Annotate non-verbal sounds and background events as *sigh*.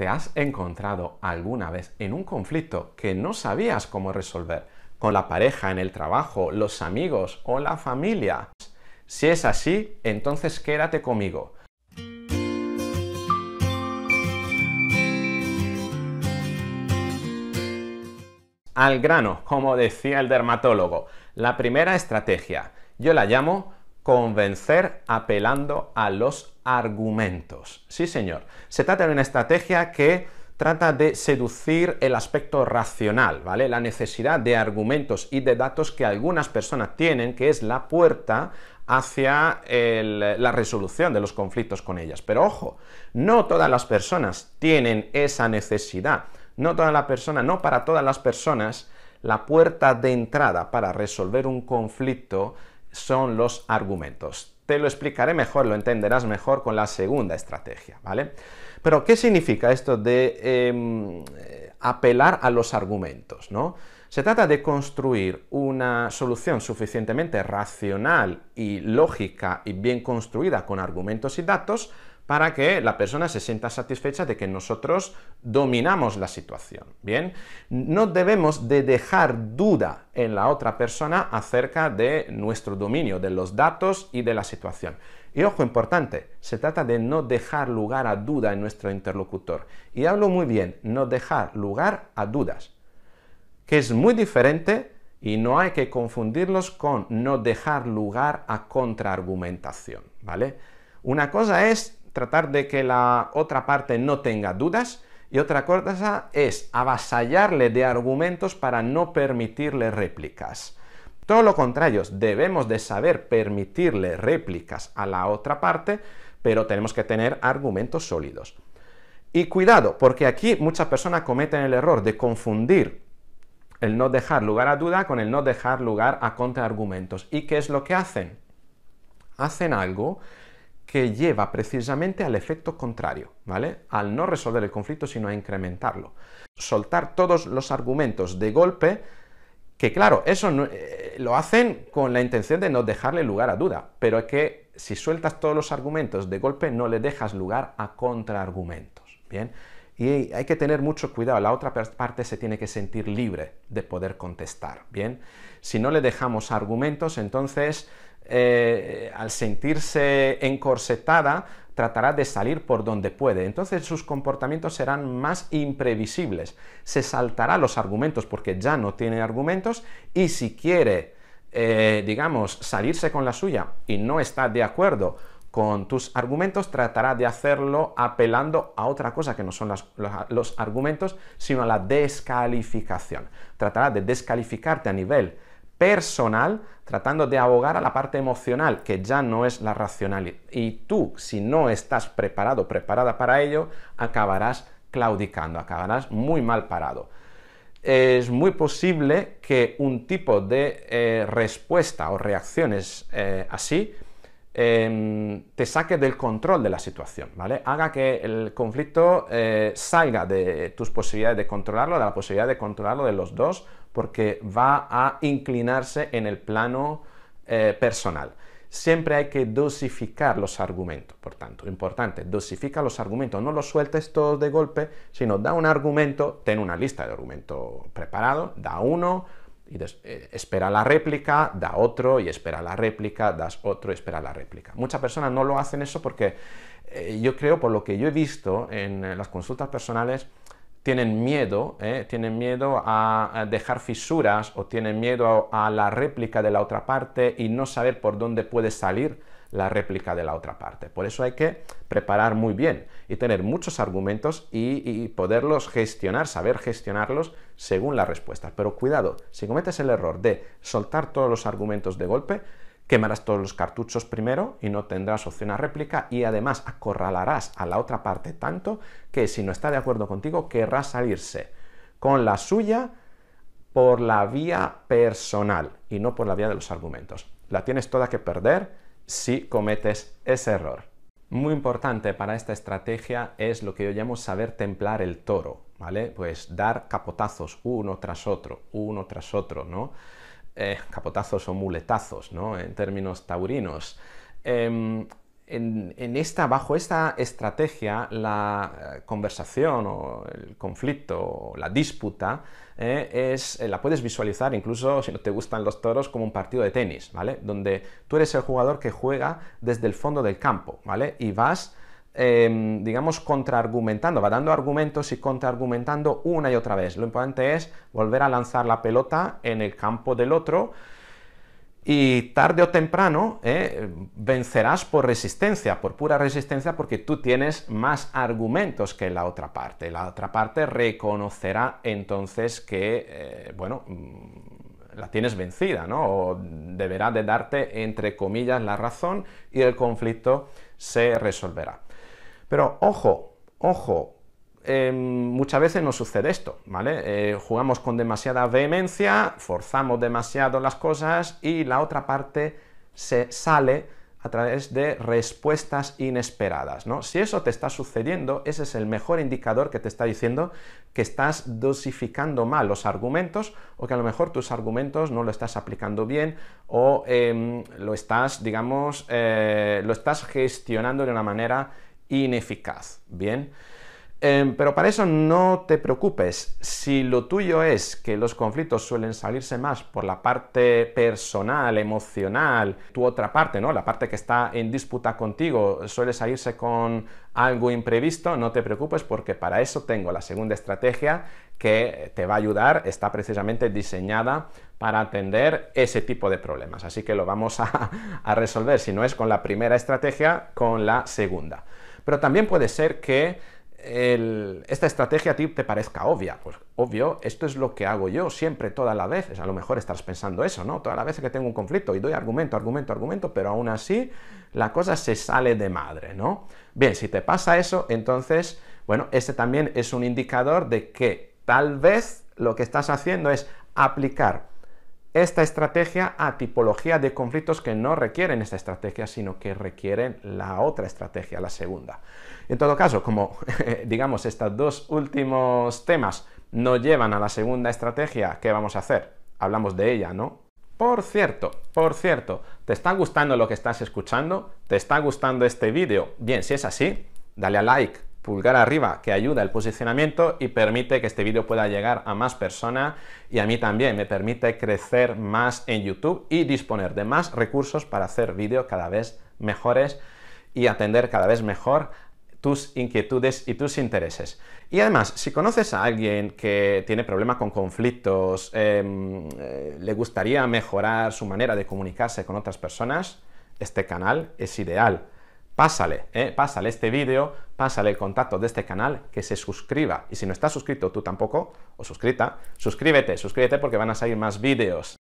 ¿Te has encontrado alguna vez en un conflicto que no sabías cómo resolver? ¿Con la pareja, en el trabajo, los amigos o la familia? Si es así, entonces quédate conmigo. Al grano, como decía el dermatólogo. La primera estrategia, yo la llamo convencer apelando a los argumentos. Sí, señor. Se trata de una estrategia que trata de seducir el aspecto racional, ¿vale? La necesidad de argumentos y de datos que algunas personas tienen, que es la puerta hacia la resolución de los conflictos con ellas. Pero ojo, no todas las personas tienen esa necesidad. No todas las personas, no para todas las personas, la puerta de entrada para resolver un conflicto son los argumentos. Te lo explicaré mejor, lo entenderás mejor con la segunda estrategia, ¿vale? Pero, ¿qué significa esto de em, eh, apelar a los argumentos, no? Se trata de construir una solución suficientemente racional y lógica y bien construida con argumentos y datos para que la persona se sienta satisfecha de que nosotros dominamos la situación. Bien, no debemos de dejar duda en la otra persona acerca de nuestro dominio, de los datos y de la situación. Y ojo importante, se trata de no dejar lugar a duda en nuestro interlocutor. Y hablo muy bien, no dejar lugar a dudas, que es muy diferente y no hay que confundirlos con no dejar lugar a contraargumentación, ¿vale? Una cosa es tratar de que la otra parte no tenga dudas, y otra cosa es avasallarle de argumentos para no permitirle réplicas. Todo lo contrario, debemos de saber permitirle réplicas a la otra parte, pero tenemos que tener argumentos sólidos. Y cuidado, porque aquí muchas personas cometen el error de confundir el no dejar lugar a duda con el no dejar lugar a contraargumentos. ¿Y qué es lo que hacen? Hacen algo que lleva precisamente al efecto contrario, ¿vale? Al no resolver el conflicto, sino a incrementarlo. Soltar todos los argumentos de golpe, que claro, eso eh, lo hacen con la intención de no dejarle lugar a duda, pero es que si sueltas todos los argumentos de golpe, no le dejas lugar a contraargumentos, ¿bien? Y hay que tener mucho cuidado, la otra parte se tiene que sentir libre de poder contestar, ¿bien? Si no le dejamos argumentos, entonces eh, al sentirse encorsetada, tratará de salir por donde puede. Entonces sus comportamientos serán más imprevisibles. Se saltará los argumentos porque ya no tiene argumentos y si quiere, eh, digamos, salirse con la suya y no está de acuerdo con tus argumentos, tratará de hacerlo apelando a otra cosa que no son los argumentos, sino a la descalificación. Tratará de descalificarte a nivel personal, tratando de abogar a la parte emocional, que ya no es la racional. Y tú, si no estás preparado, preparada para ello, acabarás claudicando, acabarás muy mal parado. Es muy posible que un tipo de eh, respuesta o reacciones eh, así em, te saque del control de la situación, ¿vale? Haga que el conflicto eh, salga de tus posibilidades de controlarlo, de la posibilidad de controlarlo de los dos porque va a inclinarse en el plano eh, personal. Siempre hay que dosificar los argumentos, por tanto, importante, dosifica los argumentos, no los sueltes todos de golpe, sino da un argumento, ten una lista de argumentos preparado, da uno, y eh, espera la réplica, da otro y espera la réplica, das otro y espera la réplica. Muchas personas no lo hacen eso porque eh, yo creo, por lo que yo he visto en las consultas personales, tienen miedo, ¿eh? tienen miedo a, dejar fisuras o tienen miedo a, la réplica de la otra parte y no saber por dónde puede salir la réplica de la otra parte. Por eso hay que preparar muy bien y tener muchos argumentos y, y poderlos gestionar, saber gestionarlos según las respuestas. Pero cuidado, si cometes el error de soltar todos los argumentos de golpe, Quemarás todos los cartuchos primero y no tendrás opción a réplica y además acorralarás a la otra parte tanto que si no está de acuerdo contigo querrá salirse con la suya por la vía personal y no por la vía de los argumentos. La tienes toda que perder si cometes ese error. Muy importante para esta estrategia es lo que yo llamo saber templar el toro, ¿vale? Pues dar capotazos uno tras otro, uno tras otro, ¿no? Eh, capotazos o muletazos, ¿no? En términos taurinos. Em, en, esta, bajo esta estrategia, la eh, conversación o el conflicto o la disputa eh, es, la puedes visualizar incluso si no te gustan los toros como un partido de tenis, ¿vale? Donde tú eres el jugador que juega desde el fondo del campo, ¿vale? Y vas Em, digamos, contraargumentando, va dando argumentos y contraargumentando una y otra vez. Lo importante es volver a lanzar la pelota en el campo del otro y tarde o temprano eh, vencerás por resistencia, por pura resistencia, porque tú tienes más argumentos que la otra parte. La otra parte reconocerá entonces que, eh, bueno, mm, la tienes vencida, ¿no? O deberá de darte, entre comillas, la razón y el conflicto se resolverá. Pero ojo, ojo, em, muchas veces nos sucede esto, ¿vale? Eh, jugamos con demasiada vehemencia, forzamos demasiado las cosas y la otra parte se sale a través de respuestas inesperadas, ¿no? Si eso te está sucediendo, ese es el mejor indicador que te está diciendo que estás dosificando mal los argumentos o que a lo mejor tus argumentos no lo estás aplicando bien o em, lo estás, digamos, eh, lo estás gestionando de una manera ineficaz, ¿bien? Em, pero para eso no te preocupes. Si lo tuyo es que los conflictos suelen salirse más por la parte personal, emocional, tu otra parte, ¿no? La parte que está en disputa contigo suele salirse con algo imprevisto, no te preocupes porque para eso tengo la segunda estrategia que te va a ayudar, está precisamente diseñada para atender ese tipo de problemas. Así que lo vamos a *laughs* resolver, si no es con la primera estrategia, con la segunda. Pero también puede ser que esta estrategia a ti te parezca obvia. Pues obvio, esto es lo que hago yo siempre, toda todas las veces. A lo mejor estás pensando eso, ¿no? Toda la vez que tengo un conflicto y doy argumento, argumento, argumento, pero aún así la cosa se sale de madre, ¿no? Bien, si te pasa eso, entonces, bueno, este también es un indicador de que tal vez lo que estás haciendo es aplicar esta estrategia a tipología de conflictos que no requieren esta estrategia, sino que requieren la otra estrategia, la segunda. En todo caso, como *laughs* digamos estos dos últimos temas no llevan a la segunda estrategia, ¿qué vamos a hacer? Hablamos de ella, ¿no? Por cierto, por cierto, ¿te está gustando lo que estás escuchando? ¿Te está gustando este vídeo? Bien, si es así, dale a like, pulgar arriba que ayuda al posicionamiento y permite que este vídeo pueda llegar a más personas y a mí también me permite crecer más en YouTube y disponer de más recursos para hacer vídeos cada vez mejores y atender cada vez mejor tus inquietudes y tus intereses. Y además, si conoces a alguien que tiene problemas con conflictos, em, eh, le gustaría mejorar su manera de comunicarse con otras personas, este canal es ideal pásale, eh, pásale este vídeo, pásale el contacto de este canal, que se suscriba. Y si no estás suscrito tú tampoco, o suscrita, suscríbete, suscríbete porque van a salir más vídeos.